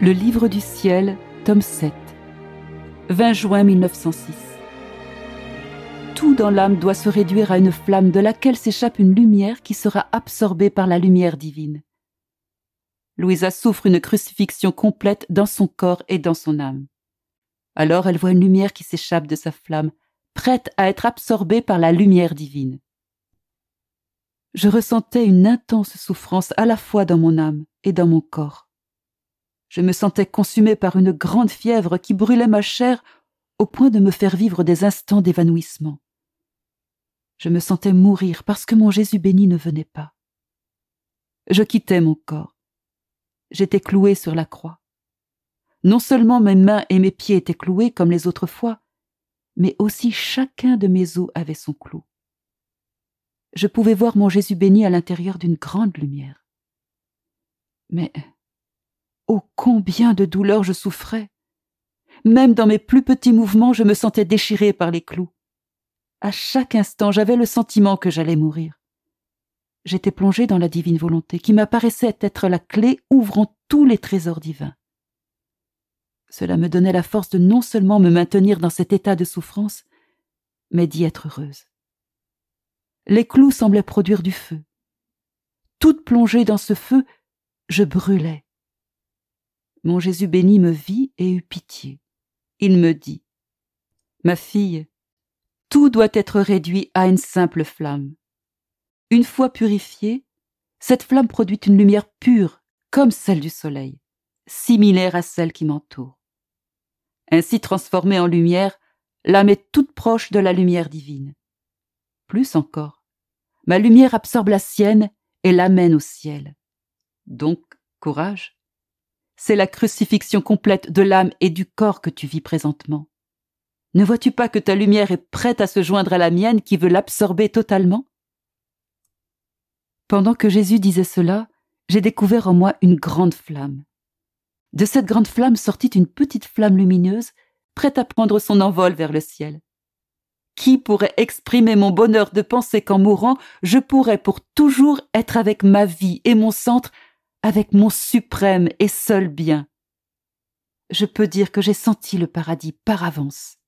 Le Livre du Ciel, tome 7, 20 juin 1906. Tout dans l'âme doit se réduire à une flamme de laquelle s'échappe une lumière qui sera absorbée par la lumière divine. Louisa souffre une crucifixion complète dans son corps et dans son âme. Alors elle voit une lumière qui s'échappe de sa flamme, prête à être absorbée par la lumière divine. Je ressentais une intense souffrance à la fois dans mon âme et dans mon corps. Je me sentais consumé par une grande fièvre qui brûlait ma chair au point de me faire vivre des instants d'évanouissement. Je me sentais mourir parce que mon Jésus béni ne venait pas. Je quittais mon corps. J'étais cloué sur la croix. Non seulement mes mains et mes pieds étaient cloués comme les autres fois, mais aussi chacun de mes os avait son clou. Je pouvais voir mon Jésus béni à l'intérieur d'une grande lumière. Mais Oh combien de douleurs je souffrais. Même dans mes plus petits mouvements, je me sentais déchirée par les clous. À chaque instant, j'avais le sentiment que j'allais mourir. J'étais plongée dans la divine volonté, qui m'apparaissait être la clé ouvrant tous les trésors divins. Cela me donnait la force de non seulement me maintenir dans cet état de souffrance, mais d'y être heureuse. Les clous semblaient produire du feu. Toute plongée dans ce feu, je brûlais, mon Jésus béni me vit et eut pitié. Il me dit Ma fille, tout doit être réduit à une simple flamme. Une fois purifiée, cette flamme produit une lumière pure, comme celle du soleil, similaire à celle qui m'entoure. Ainsi transformée en lumière, l'âme est toute proche de la lumière divine. Plus encore, ma lumière absorbe la sienne et l'amène au ciel. Donc, courage, c'est la crucifixion complète de l'âme et du corps que tu vis présentement. Ne vois-tu pas que ta lumière est prête à se joindre à la mienne qui veut l'absorber totalement Pendant que Jésus disait cela, j'ai découvert en moi une grande flamme. De cette grande flamme sortit une petite flamme lumineuse, prête à prendre son envol vers le ciel. Qui pourrait exprimer mon bonheur de penser qu'en mourant, je pourrais pour toujours être avec ma vie et mon centre avec mon suprême et seul bien. Je peux dire que j'ai senti le paradis par avance.